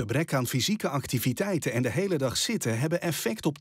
Gebrek aan fysieke activiteiten en de hele dag zitten hebben effect op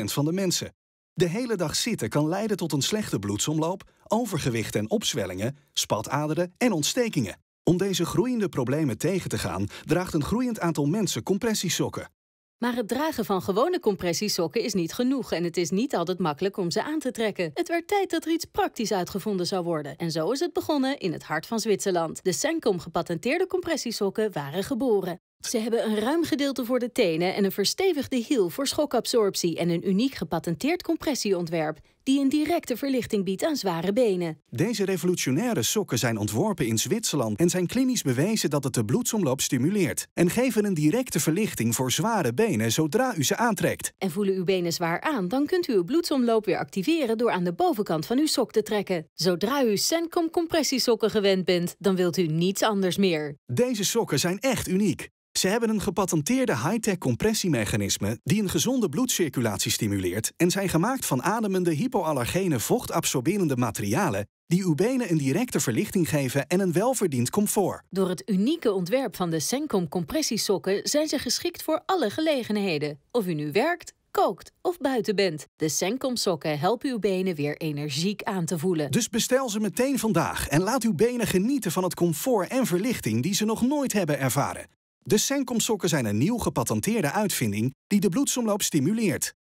80% van de mensen. De hele dag zitten kan leiden tot een slechte bloedsomloop, overgewicht en opzwellingen, spataderen en ontstekingen. Om deze groeiende problemen tegen te gaan, draagt een groeiend aantal mensen compressiesokken. Maar het dragen van gewone compressiesokken is niet genoeg en het is niet altijd makkelijk om ze aan te trekken. Het werd tijd dat er iets praktisch uitgevonden zou worden. En zo is het begonnen in het hart van Zwitserland. De Sencom gepatenteerde compressiesokken waren geboren. Ze hebben een ruim gedeelte voor de tenen en een verstevigde hiel voor schokabsorptie en een uniek gepatenteerd compressieontwerp die een directe verlichting biedt aan zware benen. Deze revolutionaire sokken zijn ontworpen in Zwitserland en zijn klinisch bewezen dat het de bloedsomloop stimuleert en geven een directe verlichting voor zware benen zodra u ze aantrekt. En voelen uw benen zwaar aan, dan kunt u uw bloedsomloop weer activeren door aan de bovenkant van uw sok te trekken. Zodra u Sencom compressiesokken gewend bent, dan wilt u niets anders meer. Deze sokken zijn echt uniek. Ze hebben een gepatenteerde high-tech compressiemechanisme die een gezonde bloedcirculatie stimuleert en zijn gemaakt van ademende hypoallergene vochtabsorberende materialen die uw benen een directe verlichting geven en een welverdiend comfort. Door het unieke ontwerp van de Sencom compressiesokken zijn ze geschikt voor alle gelegenheden. Of u nu werkt, kookt of buiten bent. De Sencom sokken helpen uw benen weer energiek aan te voelen. Dus bestel ze meteen vandaag en laat uw benen genieten van het comfort en verlichting die ze nog nooit hebben ervaren. De Senkomsokken sokken zijn een nieuw gepatenteerde uitvinding die de bloedsomloop stimuleert.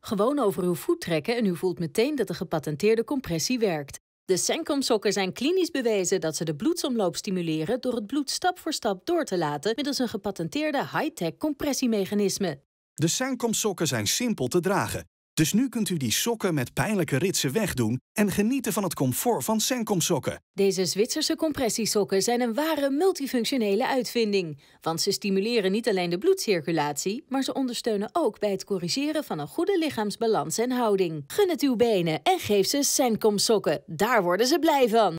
Gewoon over uw voet trekken en u voelt meteen dat de gepatenteerde compressie werkt. De Sencom sokken zijn klinisch bewezen dat ze de bloedsomloop stimuleren door het bloed stap voor stap door te laten middels een gepatenteerde high-tech compressiemechanisme. De senkomsokken sokken zijn simpel te dragen dus nu kunt u die sokken met pijnlijke ritsen wegdoen en genieten van het comfort van Senkom sokken. Deze Zwitserse compressiesokken zijn een ware multifunctionele uitvinding. Want ze stimuleren niet alleen de bloedcirculatie, maar ze ondersteunen ook bij het corrigeren van een goede lichaamsbalans en houding. Gun het uw benen en geef ze Senkom sokken. Daar worden ze blij van.